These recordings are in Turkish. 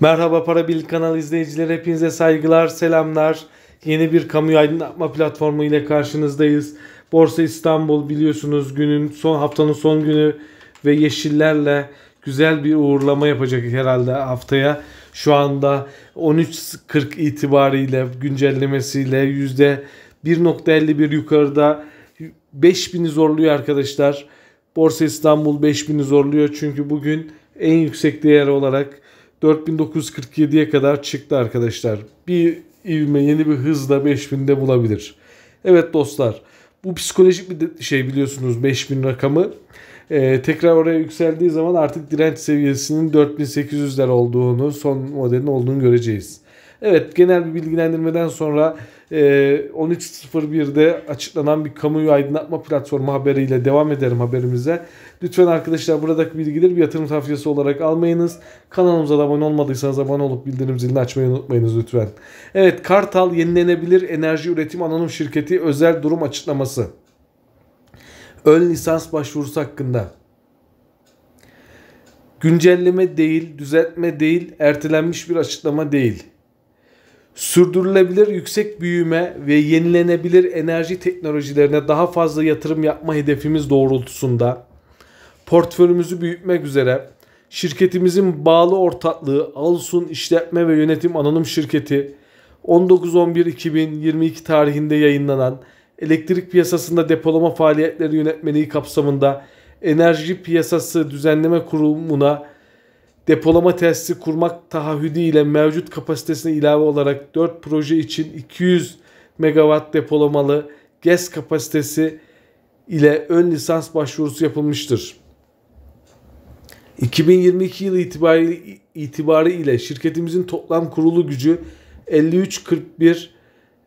Merhaba Para Birlik kanal izleyicileri hepinize saygılar, selamlar. Yeni bir kamu aydınlatma platformu ile karşınızdayız. Borsa İstanbul biliyorsunuz günün son haftanın son günü ve yeşillerle güzel bir uğurlama yapacak herhalde haftaya. Şu anda 13.40 itibariyle güncellemesiyle %1.51 yukarıda 5000'i zorluyor arkadaşlar. Borsa İstanbul 5000'i zorluyor çünkü bugün en yüksek değer olarak 4947'ye kadar çıktı arkadaşlar. Bir ivme yeni bir hızla 5000'de bulabilir. Evet dostlar bu psikolojik bir şey biliyorsunuz 5000 rakamı. Ee, tekrar oraya yükseldiği zaman artık direnç seviyesinin 4800'ler olduğunu son modelin olduğunu göreceğiz. Evet genel bir bilgilendirmeden sonra e, 13.01'de açıklanan bir kamuoyu aydınlatma platformu haberiyle devam ederim haberimize. Lütfen arkadaşlar buradaki bilgileri bir yatırım tavsiyesi olarak almayınız. Kanalımıza da abone olmadıysanız abone olup bildirim zilini açmayı unutmayınız lütfen. Evet Kartal Yenilenebilir Enerji Üretim Anonim Şirketi özel durum açıklaması. Ön lisans başvurusu hakkında güncelleme değil, düzeltme değil, ertelenmiş bir açıklama değil sürdürülebilir yüksek büyüme ve yenilenebilir enerji teknolojilerine daha fazla yatırım yapma hedefimiz doğrultusunda portföyümüzü büyütmek üzere şirketimizin bağlı ortaklığı Alsun İşletme ve Yönetim Anonim Şirketi 19 tarihinde yayınlanan elektrik piyasasında depolama faaliyetleri yönetmeliği kapsamında Enerji Piyasası Düzenleme Kurumu'na depolama tesisi kurmak taahhüdü ile mevcut kapasitesine ilave olarak 4 proje için 200 megawatt depolamalı gaz kapasitesi ile ön lisans başvurusu yapılmıştır. 2022 yılı itibari, itibarı ile şirketimizin toplam kurulu gücü 53.41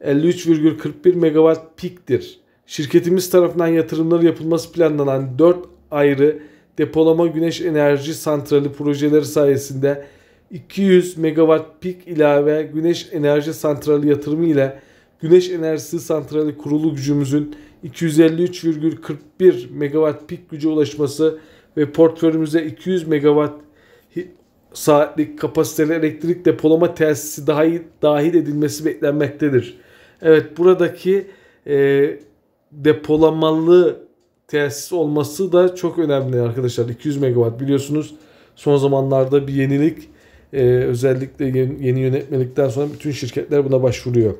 53,41 megawatt piktir. Şirketimiz tarafından yatırımlar yapılması planlanan 4 ayrı depolama güneş enerji santrali projeleri sayesinde 200 megawatt pik ilave güneş enerji santrali yatırımı ile güneş enerjisi santrali kurulu gücümüzün 253,41 megawatt pik güce ulaşması ve portföyümüze 200 megawatt saatlik kapasiteli elektrik depolama tesisi dahi, dahil edilmesi beklenmektedir. Evet buradaki e, depolamalı tesis olması da çok önemli arkadaşlar. 200 megawatt biliyorsunuz son zamanlarda bir yenilik ee, özellikle yeni yönetmelikten sonra bütün şirketler buna başvuruyor.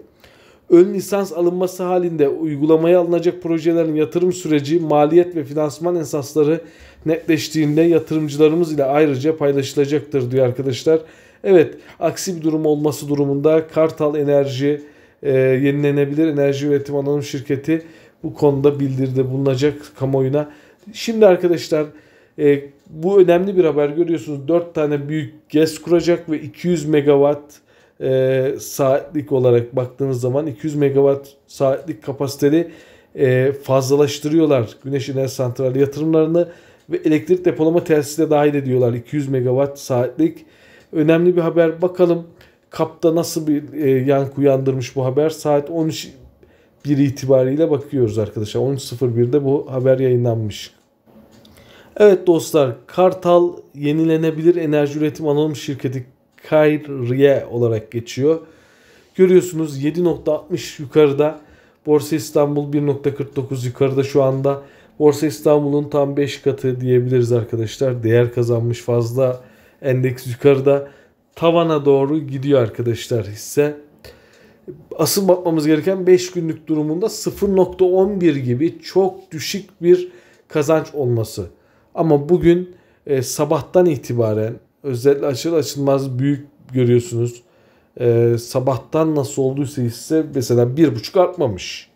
Ön lisans alınması halinde uygulamaya alınacak projelerin yatırım süreci, maliyet ve finansman esasları netleştiğinde yatırımcılarımız ile ayrıca paylaşılacaktır diyor arkadaşlar. Evet aksi bir durum olması durumunda Kartal Enerji, e, yenilenebilir enerji üretim anonim şirketi bu konuda bildiride bulunacak kamuoyuna. Şimdi arkadaşlar e, bu önemli bir haber görüyorsunuz. 4 tane büyük GES kuracak ve 200 megawatt e, saatlik olarak baktığınız zaman 200 megawatt saatlik kapasiteli e, fazlalaştırıyorlar güneş enerji santrali yatırımlarını ve elektrik depolama tesisi de dahil ediyorlar 200 megawatt saatlik. Önemli bir haber bakalım. Kap'ta nasıl bir e, yankı uyandırmış bu haber. Saat 13 bir itibariyle bakıyoruz arkadaşlar. 13.01'de bu haber yayınlanmış. Evet dostlar Kartal yenilenebilir enerji üretim anonim şirketi Kayrye olarak geçiyor. Görüyorsunuz 7.60 yukarıda. Borsa İstanbul 1.49 yukarıda şu anda. Borsa İstanbul'un tam 5 katı diyebiliriz arkadaşlar. Değer kazanmış fazla. Endeks yukarıda. Tavana doğru gidiyor arkadaşlar hisse asıl bakmamız gereken 5 günlük durumunda 0.11 gibi çok düşük bir kazanç olması. Ama bugün e, sabahtan itibaren özellikle açılır açılmaz büyük görüyorsunuz. E, sabahtan nasıl olduysa ise mesela 1.5 artmamış.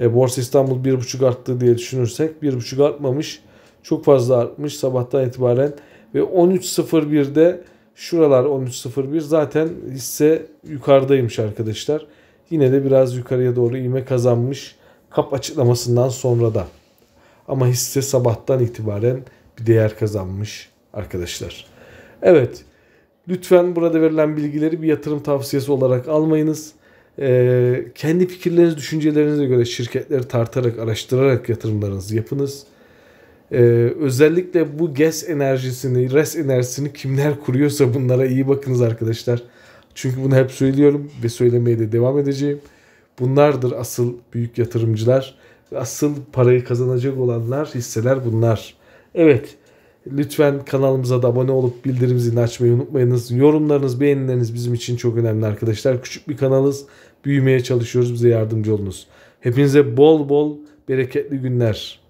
E, Borsa İstanbul 1.5 arttı diye düşünürsek 1.5 artmamış. Çok fazla artmış sabahtan itibaren ve 13.01'de Şuralar 13.01 zaten hisse yukarıdaymış arkadaşlar. Yine de biraz yukarıya doğru ivme kazanmış kap açıklamasından sonra da. Ama hisse sabahtan itibaren bir değer kazanmış arkadaşlar. Evet lütfen burada verilen bilgileri bir yatırım tavsiyesi olarak almayınız. Ee, kendi fikirleriniz, düşüncelerinize göre şirketleri tartarak, araştırarak yatırımlarınızı yapınız. Ee, özellikle bu gas enerjisini, res enerjisini kimler kuruyorsa bunlara iyi bakınız arkadaşlar. Çünkü bunu hep söylüyorum ve söylemeye de devam edeceğim. Bunlardır asıl büyük yatırımcılar. Asıl parayı kazanacak olanlar, hisseler bunlar. Evet, lütfen kanalımıza da abone olup bildirim zilini açmayı unutmayınız. Yorumlarınız, beğenileriniz bizim için çok önemli arkadaşlar. Küçük bir kanalız, büyümeye çalışıyoruz, bize yardımcı olunuz. Hepinize bol bol bereketli günler.